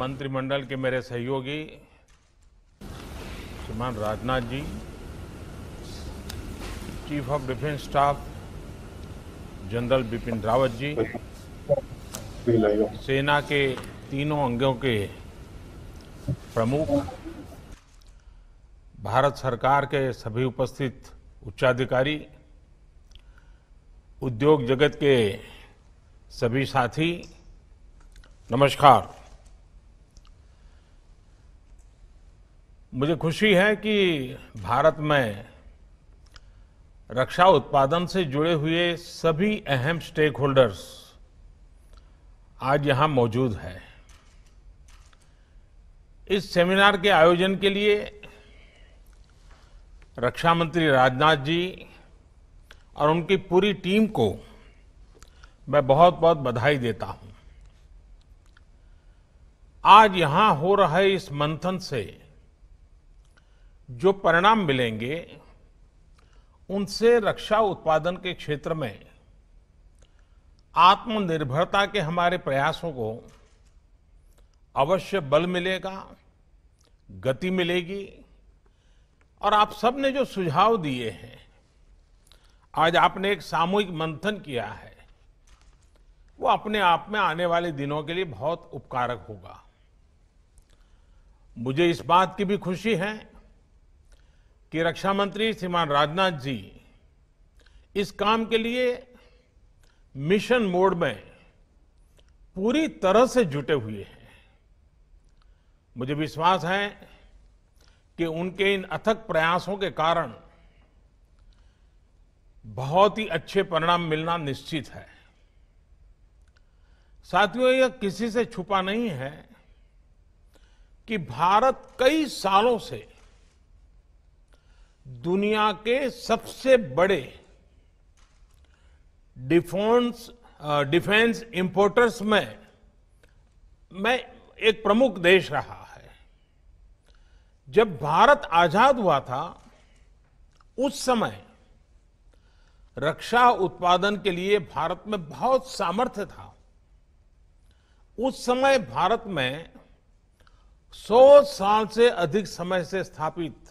मंत्रिमंडल के मेरे सहयोगी श्रीमान Rajnath ji chief of defence staff general Bipin Rawat ji सेना के तीनों अंगों के प्रमुख भारत सरकार के सभी उपस्थित उच्चाधिकारी उद्योग जगत के सभी साथी नमस्कार मुझे खुशी है कि भारत में रक्षा उत्पादन से जुड़े हुए सभी अहम स्टेक होल्डर्स आज यहां मौजूद हैं इस सेमिनार के आयोजन के लिए रक्षा मंत्री राजनाथ जी और उनकी पूरी टीम को मैं बहुत बहुत बधाई देता हूं आज यहां हो रहे इस मंथन से जो परिणाम मिलेंगे उनसे रक्षा उत्पादन के क्षेत्र में आत्मनिर्भरता के हमारे प्रयासों को अवश्य बल मिलेगा गति मिलेगी और आप सबने जो सुझाव दिए हैं आज आपने एक सामूहिक मंथन किया है वो अपने आप में आने वाले दिनों के लिए बहुत उपकारक होगा मुझे इस बात की भी खुशी है कि रक्षा मंत्री श्रीमान राजनाथ जी इस काम के लिए मिशन मोड में पूरी तरह से जुटे हुए हैं मुझे विश्वास है कि उनके इन अथक प्रयासों के कारण बहुत ही अच्छे परिणाम मिलना निश्चित है साथियों यह किसी से छुपा नहीं है कि भारत कई सालों से दुनिया के सबसे बड़े डिफोन्स डिफेंस इंपोर्टर्स में मैं एक प्रमुख देश रहा है जब भारत आजाद हुआ था उस समय रक्षा उत्पादन के लिए भारत में बहुत सामर्थ्य था उस समय भारत में 100 साल से अधिक समय से स्थापित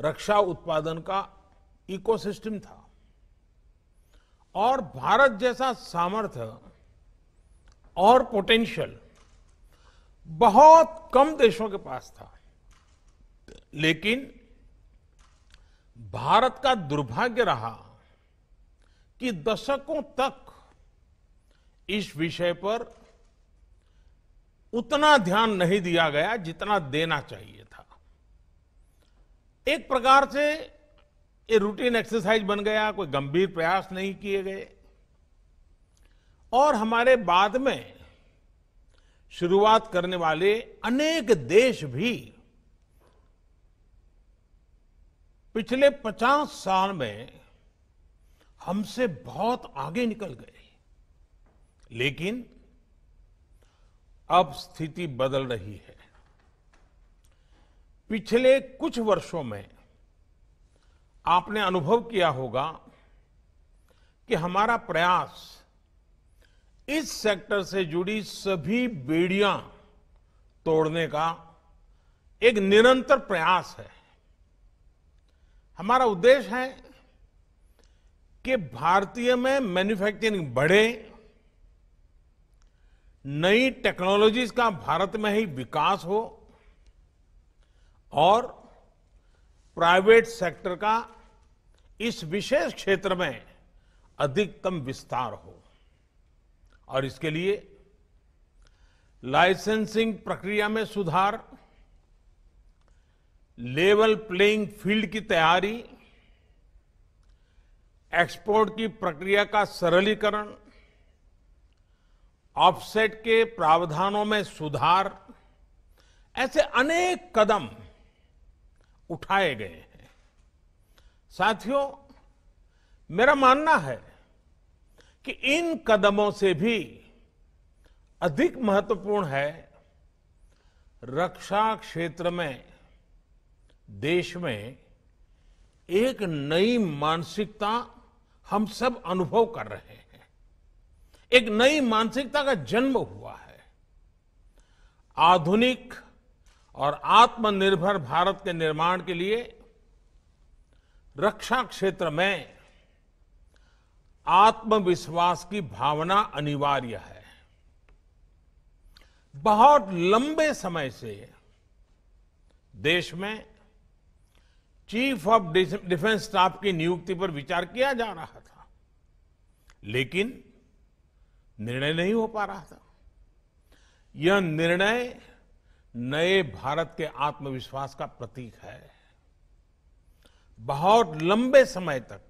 रक्षा उत्पादन का इकोसिस्टम था और भारत जैसा सामर्थ्य और पोटेंशियल बहुत कम देशों के पास था लेकिन भारत का दुर्भाग्य रहा कि दशकों तक इस विषय पर उतना ध्यान नहीं दिया गया जितना देना चाहिए एक प्रकार से ये रूटीन एक्सरसाइज बन गया कोई गंभीर प्रयास नहीं किए गए और हमारे बाद में शुरुआत करने वाले अनेक देश भी पिछले 50 साल में हमसे बहुत आगे निकल गए लेकिन अब स्थिति बदल रही है पिछले कुछ वर्षों में आपने अनुभव किया होगा कि हमारा प्रयास इस सेक्टर से जुड़ी सभी बेड़ियां तोड़ने का एक निरंतर प्रयास है हमारा उद्देश्य है कि भारतीय में मैन्युफैक्चरिंग बढ़े नई टेक्नोलॉजीज का भारत में ही विकास हो और प्राइवेट सेक्टर का इस विशेष क्षेत्र में अधिकतम विस्तार हो और इसके लिए लाइसेंसिंग प्रक्रिया में सुधार लेवल प्लेइंग फील्ड की तैयारी एक्सपोर्ट की प्रक्रिया का सरलीकरण ऑफसेट के प्रावधानों में सुधार ऐसे अनेक कदम उठाए गए हैं साथियों मेरा मानना है कि इन कदमों से भी अधिक महत्वपूर्ण है रक्षा क्षेत्र में देश में एक नई मानसिकता हम सब अनुभव कर रहे हैं एक नई मानसिकता का जन्म हुआ है आधुनिक और आत्मनिर्भर भारत के निर्माण के लिए रक्षा क्षेत्र में आत्मविश्वास की भावना अनिवार्य है बहुत लंबे समय से देश में चीफ ऑफ डिफेंस स्टाफ की नियुक्ति पर विचार किया जा रहा था लेकिन निर्णय नहीं हो पा रहा था यह निर्णय नए भारत के आत्मविश्वास का प्रतीक है बहुत लंबे समय तक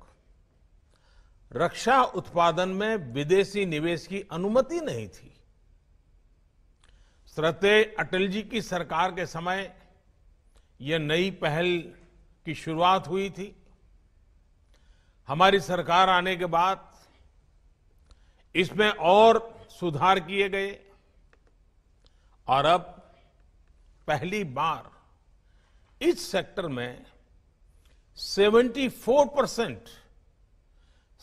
रक्षा उत्पादन में विदेशी निवेश की अनुमति नहीं थी श्रते अटल जी की सरकार के समय यह नई पहल की शुरुआत हुई थी हमारी सरकार आने के बाद इसमें और सुधार किए गए और अब पहली बार इस सेक्टर में 74 परसेंट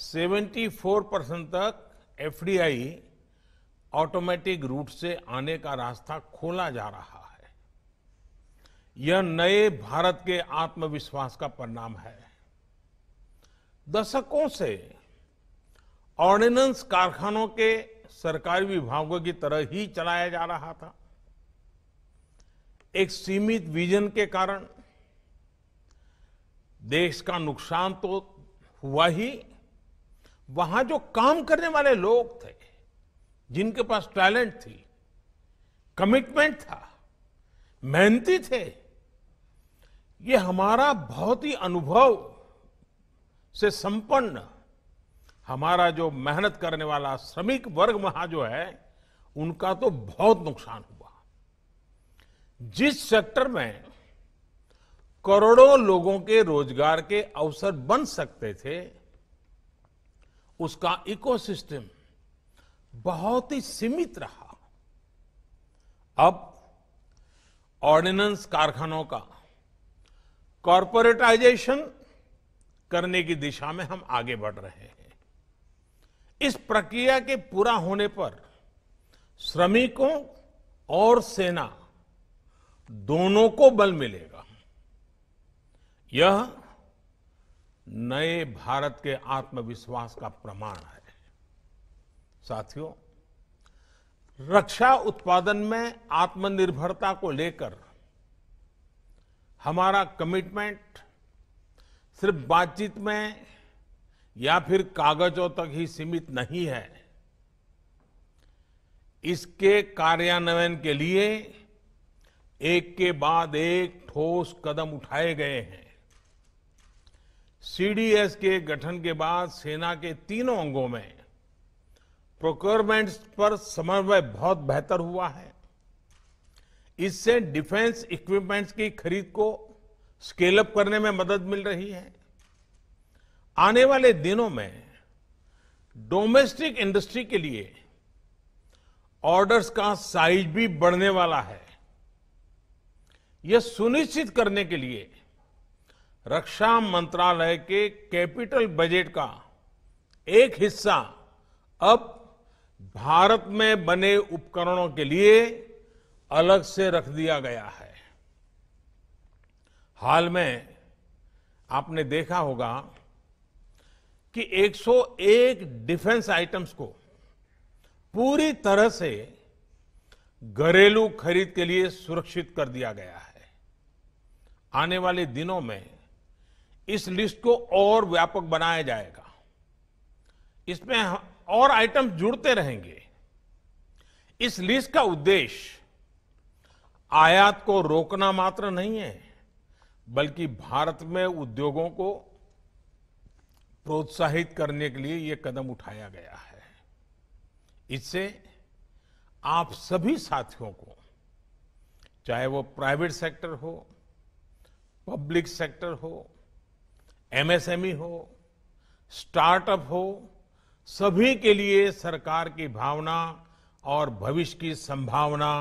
सेवेंटी परसेंट तक एफडीआई ऑटोमेटिक रूट से आने का रास्ता खोला जा रहा है यह नए भारत के आत्मविश्वास का परिणाम है दशकों से ऑर्डिनेंस कारखानों के सरकारी विभागों की तरह ही चलाया जा रहा था एक सीमित विजन के कारण देश का नुकसान तो हुआ ही वहां जो काम करने वाले लोग थे जिनके पास टैलेंट थी कमिटमेंट था मेहनती थे ये हमारा बहुत ही अनुभव से संपन्न हमारा जो मेहनत करने वाला श्रमिक वर्ग वहां जो है उनका तो बहुत नुकसान हुआ जिस सेक्टर में करोड़ों लोगों के रोजगार के अवसर बन सकते थे उसका इकोसिस्टम बहुत ही सीमित रहा अब ऑर्डिनेंस कारखानों का कॉरपोरेटाइजेशन करने की दिशा में हम आगे बढ़ रहे हैं इस प्रक्रिया के पूरा होने पर श्रमिकों और सेना दोनों को बल मिलेगा यह नए भारत के आत्मविश्वास का प्रमाण है साथियों रक्षा उत्पादन में आत्मनिर्भरता को लेकर हमारा कमिटमेंट सिर्फ बातचीत में या फिर कागजों तक ही सीमित नहीं है इसके कार्यान्वयन के लिए एक के बाद एक ठोस कदम उठाए गए हैं सीडीएस के गठन के बाद सेना के तीनों अंगों में प्रोक्योरमेंट्स पर समन्वय बहुत बेहतर हुआ है इससे डिफेंस इक्विपमेंट्स की खरीद को स्केलअप करने में मदद मिल रही है आने वाले दिनों में डोमेस्टिक इंडस्ट्री के लिए ऑर्डर्स का साइज भी बढ़ने वाला है यह सुनिश्चित करने के लिए रक्षा मंत्रालय के कैपिटल बजट का एक हिस्सा अब भारत में बने उपकरणों के लिए अलग से रख दिया गया है हाल में आपने देखा होगा कि 101 डिफेंस आइटम्स को पूरी तरह से घरेलू खरीद के लिए सुरक्षित कर दिया गया है आने वाले दिनों में इस लिस्ट को और व्यापक बनाया जाएगा इसमें और आइटम जुड़ते रहेंगे इस लिस्ट का उद्देश्य आयात को रोकना मात्र नहीं है बल्कि भारत में उद्योगों को प्रोत्साहित करने के लिए यह कदम उठाया गया है इससे आप सभी साथियों को चाहे वो प्राइवेट सेक्टर हो पब्लिक सेक्टर हो एमएसएमई हो स्टार्टअप हो सभी के लिए सरकार की भावना और भविष्य की संभावना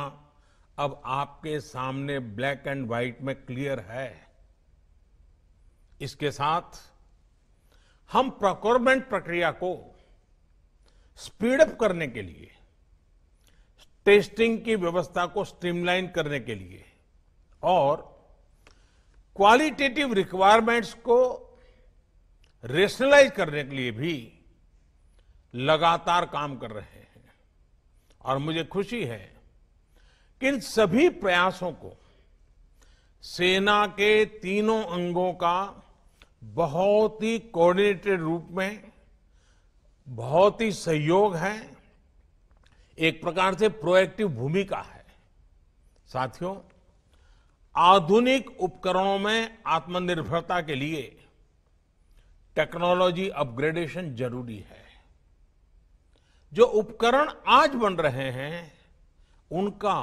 अब आपके सामने ब्लैक एंड व्हाइट में क्लियर है इसके साथ हम प्रोक्योरमेंट प्रक्रिया को स्पीडअप करने के लिए टेस्टिंग की व्यवस्था को स्ट्रीमलाइन करने के लिए और क्वालिटेटिव रिक्वायरमेंट्स को रेशनलाइज करने के लिए भी लगातार काम कर रहे हैं और मुझे खुशी है कि इन सभी प्रयासों को सेना के तीनों अंगों का बहुत ही कोऑर्डिनेटेड रूप में बहुत ही सहयोग है एक प्रकार से प्रोएक्टिव भूमिका है साथियों आधुनिक उपकरणों में आत्मनिर्भरता के लिए टेक्नोलॉजी अपग्रेडेशन जरूरी है जो उपकरण आज बन रहे हैं उनका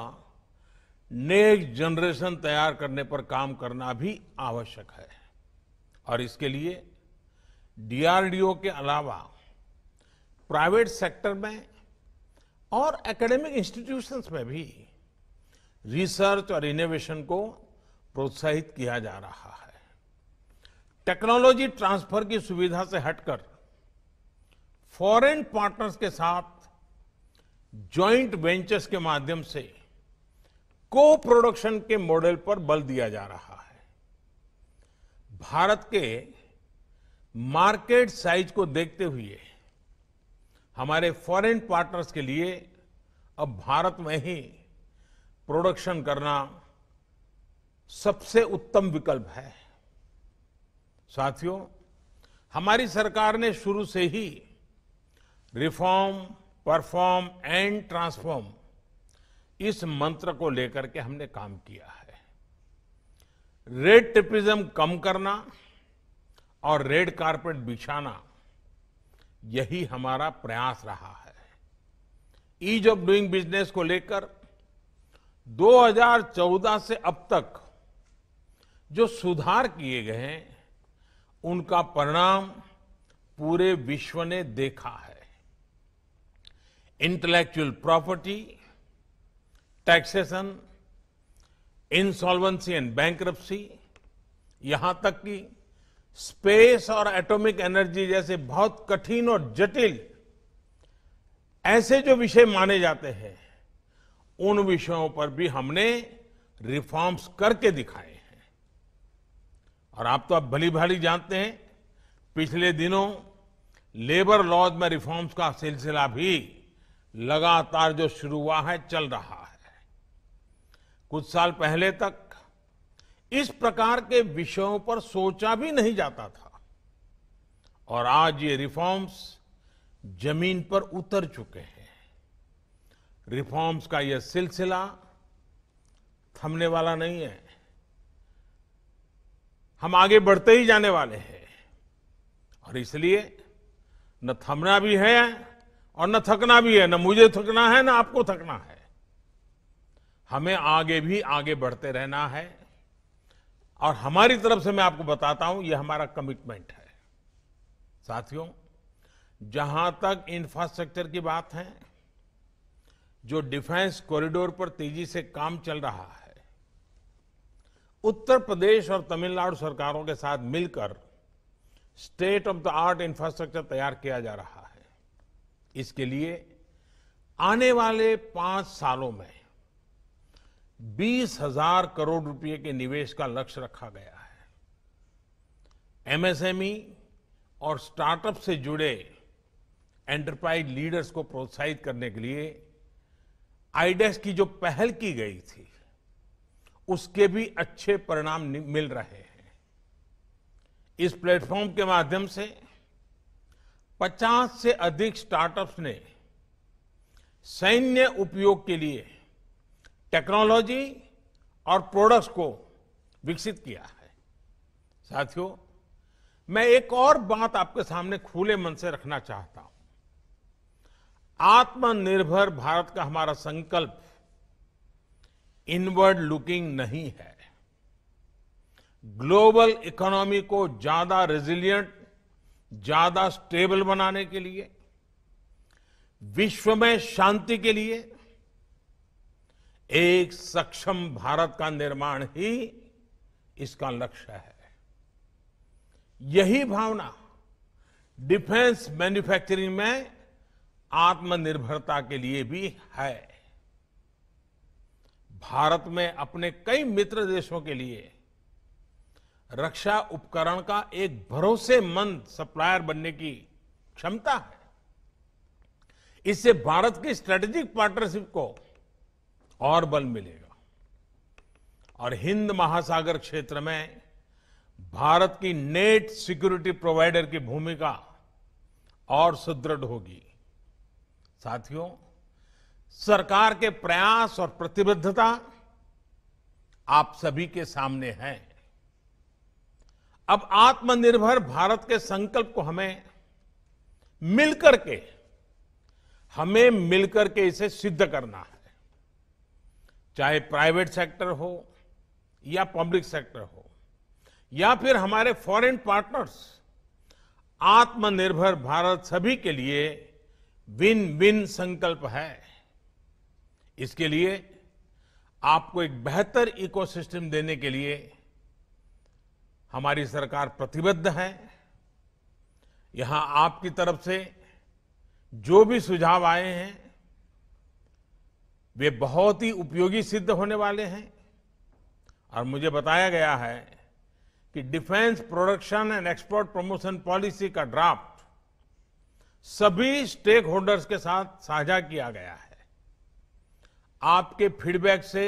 नेक्स्ट जनरेशन तैयार करने पर काम करना भी आवश्यक है और इसके लिए डीआरडीओ के अलावा प्राइवेट सेक्टर में और एकेडमिक इंस्टीट्यूशंस में भी रिसर्च और इनोवेशन को प्रोत्साहित किया जा रहा है टेक्नोलॉजी ट्रांसफर की सुविधा से हटकर फॉरेन पार्टनर्स के साथ जॉइंट वेंचर्स के माध्यम से को प्रोडक्शन के मॉडल पर बल दिया जा रहा है भारत के मार्केट साइज को देखते हुए हमारे फॉरेन पार्टनर्स के लिए अब भारत में ही प्रोडक्शन करना सबसे उत्तम विकल्प है साथियों हमारी सरकार ने शुरू से ही रिफॉर्म परफॉर्म एंड ट्रांसफॉर्म इस मंत्र को लेकर के हमने काम किया है रेड टिपिज्म कम करना और रेड कारपेट बिछाना यही हमारा प्रयास रहा है ईज ऑफ डूइंग बिजनेस को लेकर 2014 से अब तक जो सुधार किए गए हैं उनका परिणाम पूरे विश्व ने देखा है intellectual property taxation insolvency and bankruptcy यहां तक कि स्पेस और एटॉमिक एनर्जी जैसे बहुत कठिन और जटिल ऐसे जो विषय माने जाते हैं उन विषयों पर भी हमने रिफॉर्म्स करके दिखाए हैं और आप तो आप भली भाली जानते हैं पिछले दिनों लेबर लॉज में रिफॉर्म्स का सिलसिला भी लगातार जो शुरू हुआ है चल रहा है कुछ साल पहले तक इस प्रकार के विषयों पर सोचा भी नहीं जाता था और आज ये रिफॉर्म्स जमीन पर उतर चुके हैं रिफॉर्म्स का यह सिलसिला थमने वाला नहीं है हम आगे बढ़ते ही जाने वाले हैं और इसलिए न थमना भी है और न थकना भी है न मुझे थकना है न आपको थकना है हमें आगे भी आगे बढ़ते रहना है और हमारी तरफ से मैं आपको बताता हूं यह हमारा कमिटमेंट है साथियों जहां तक इंफ्रास्ट्रक्चर की बात है जो डिफेंस कॉरिडोर पर तेजी से काम चल रहा है उत्तर प्रदेश और तमिलनाडु सरकारों के साथ मिलकर state of the art infrastructure तैयार किया जा रहा है इसके लिए आने वाले पांच सालों में बीस हजार करोड़ रुपए के निवेश का लक्ष्य रखा गया है एमएसएमई और स्टार्टअप से जुड़े एंटरप्राइज लीडर्स को प्रोत्साहित करने के लिए आईडेस की जो पहल की गई थी उसके भी अच्छे परिणाम मिल रहे हैं इस प्लेटफॉर्म के माध्यम से 50 से अधिक स्टार्टअप्स ने सैन्य उपयोग के लिए टेक्नोलॉजी और प्रोडक्ट्स को विकसित किया है साथियों मैं एक और बात आपके सामने खुले मन से रखना चाहता हूं आत्मनिर्भर भारत का हमारा संकल्प इनवर्ड लुकिंग नहीं है ग्लोबल इकोनॉमी को ज्यादा रेजिलियंट ज्यादा स्टेबल बनाने के लिए विश्व में शांति के लिए एक सक्षम भारत का निर्माण ही इसका लक्ष्य है यही भावना डिफेंस मैन्युफैक्चरिंग में आत्मनिर्भरता के लिए भी है भारत में अपने कई मित्र देशों के लिए रक्षा उपकरण का एक भरोसेमंद सप्लायर बनने की क्षमता है इससे भारत की स्ट्रेटेजिक पार्टनरशिप को और बल मिलेगा और हिंद महासागर क्षेत्र में भारत की नेट सिक्योरिटी प्रोवाइडर की भूमिका और सुदृढ़ होगी साथियों सरकार के प्रयास और प्रतिबद्धता आप सभी के सामने है अब आत्मनिर्भर भारत के संकल्प को हमें मिलकर के हमें मिलकर के इसे सिद्ध करना है चाहे प्राइवेट सेक्टर हो या पब्लिक सेक्टर हो या फिर हमारे फॉरेन पार्टनर्स आत्मनिर्भर भारत सभी के लिए विन विन संकल्प है इसके लिए आपको एक बेहतर इकोसिस्टम देने के लिए हमारी सरकार प्रतिबद्ध है यहां आपकी तरफ से जो भी सुझाव आए हैं वे बहुत ही उपयोगी सिद्ध होने वाले हैं और मुझे बताया गया है कि defence production and export promotion policy का ड्राफ्ट सभी स्टेक होल्डर्स के साथ साझा किया गया है आपके फीडबैक से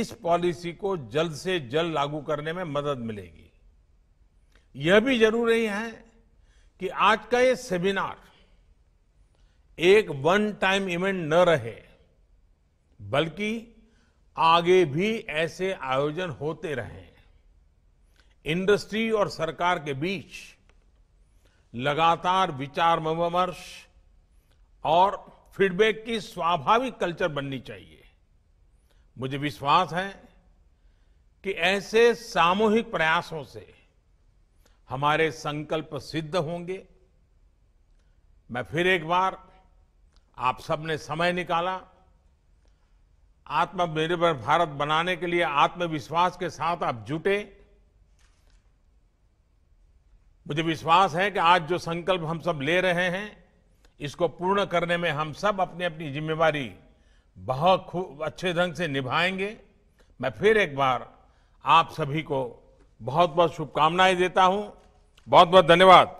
इस पॉलिसी को जल्द से जल्द लागू करने में मदद मिलेगी यह भी जरूरी है कि आज का ये सेमिनार एक वन टाइम इवेंट न रहे बल्कि आगे भी ऐसे आयोजन होते रहे इंडस्ट्री और सरकार के बीच लगातार विचार विमर्श और फीडबैक की स्वाभाविक कल्चर बननी चाहिए मुझे विश्वास है कि ऐसे सामूहिक प्रयासों से हमारे संकल्प सिद्ध होंगे मैं फिर एक बार आप सबने समय निकाला आत्मनिर्भर भारत बनाने के लिए आत्मविश्वास के साथ आप जुटे मुझे विश्वास है कि आज जो संकल्प हम सब ले रहे हैं इसको पूर्ण करने में हम सब अपनी अपनी जिम्मेवारी बहुत खूब अच्छे ढंग से निभाएंगे मैं फिर एक बार आप सभी को बहुत बहुत शुभकामनाएं देता हूं बहुत बहुत धन्यवाद